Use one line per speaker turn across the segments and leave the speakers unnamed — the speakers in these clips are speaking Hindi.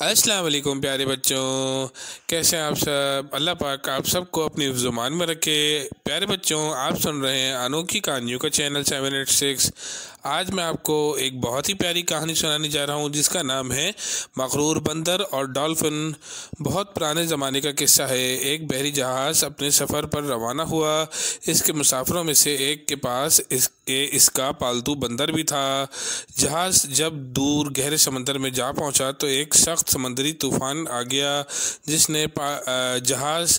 अस्सलाम वालेकुम प्यारे बच्चों कैसे हैं आप सब अल्लाह पाक आप सबको अपनी ज़ुबान में रखे प्यारे बच्चों आप सुन रहे हैं अनोखी कहानियों का चैनल सेवन एट सिक्स आज मैं आपको एक बहुत ही प्यारी कहानी सुनाने जा रहा हूँ जिसका नाम है मकरूर बंदर और डॉल्फिन बहुत पुराने ज़माने का किस्सा है एक बहरी जहाज़ अपने सफ़र पर रवाना हुआ इसके मुसाफरों में से एक के पास इसके इसका पालतू बंदर भी था जहाज़ जब दूर गहरे समंदर में जा पहुँचा तो एक सख्त समंदरी तूफ़ान आ गया जिसने जहाज़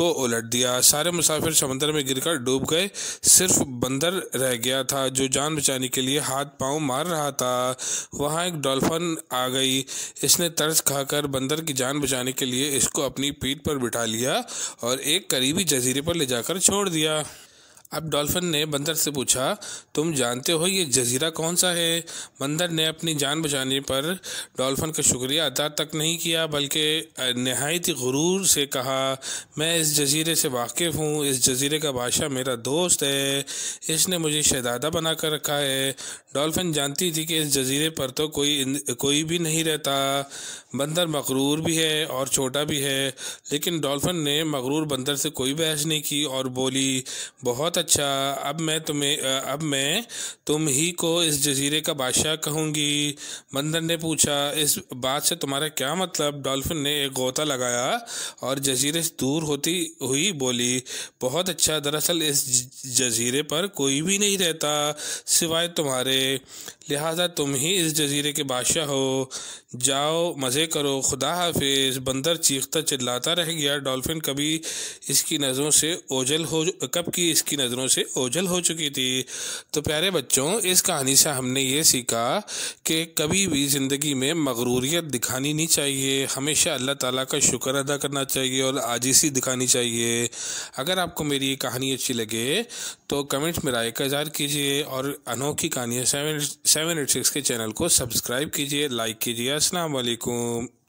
को उलट दिया सारे मुसाफिर समंदर में गिरकर डूब गए सिर्फ बंदर रह गया था जो जान बचाने के के लिए हाथ पांव मार रहा था वहाँ एक डॉल्फिन आ गई इसने तर्ज खाकर बंदर की जान बचाने के लिए इसको अपनी पीठ पर बिठा लिया और एक करीबी जजीरे पर ले जाकर छोड़ दिया अब डॉल्फिन ने बंदर से पूछा तुम जानते हो ये जजीरा कौन सा है बंदर ने अपनी जान बचाने पर डॉल्फिन का शुक्रिया अदा तक नहीं किया बल्कि नहायत ही गुरूर से कहा मैं इस जजीरे से वाकिफ़ हूँ इस जजीरे का बादशाह मेरा दोस्त है इसने मुझे शहजादा बना कर रखा है डॉल्फिन जानती थी कि इस जजीरे पर तो कोई कोई भी नहीं रहता बंदर मकरूर भी है और छोटा भी है लेकिन डॉल्फिन ने मकरूर बंदर से कोई बहस नहीं की और बोली बहुत अच्छा अब मैं तुम्हें अब मैं तुम ही को इस जजीरे का बादशाह कहूँगी बंदर ने पूछा इस बात से तुम्हारा क्या मतलब डॉल्फिन ने एक गोता लगाया और जजीरे से दूर होती हुई बोली बहुत अच्छा दरअसल इस जजीरे पर कोई भी नहीं रहता सिवाय तुम्हारे लिहाजा तुम ही इस जजीरे के बादशाह हो जाओ मज़े करो खुदा हाफिज बंदर चीखता चिल्लाता रह गया डॉल्फिन कभी इसकी नज़रों से ओझल हो कब की इसकी नज़रों से ओझल हो चुकी थी तो प्यारे बच्चों इस कहानी से हमने ये सीखा कि कभी भी ज़िंदगी में मगरूरियत दिखानी नहीं चाहिए हमेशा अल्लाह ताला का शुक्र अदा करना चाहिए और आजीसी दिखानी चाहिए अगर आपको मेरी ये कहानी अच्छी लगे तो कमेंट्स में राय का इजहार कीजिए और अनोखी कहानियों सेवन सेवन एट सिक्स के चैनल को सब्सक्राइब कीजिए लाइक कीजिए असलकुम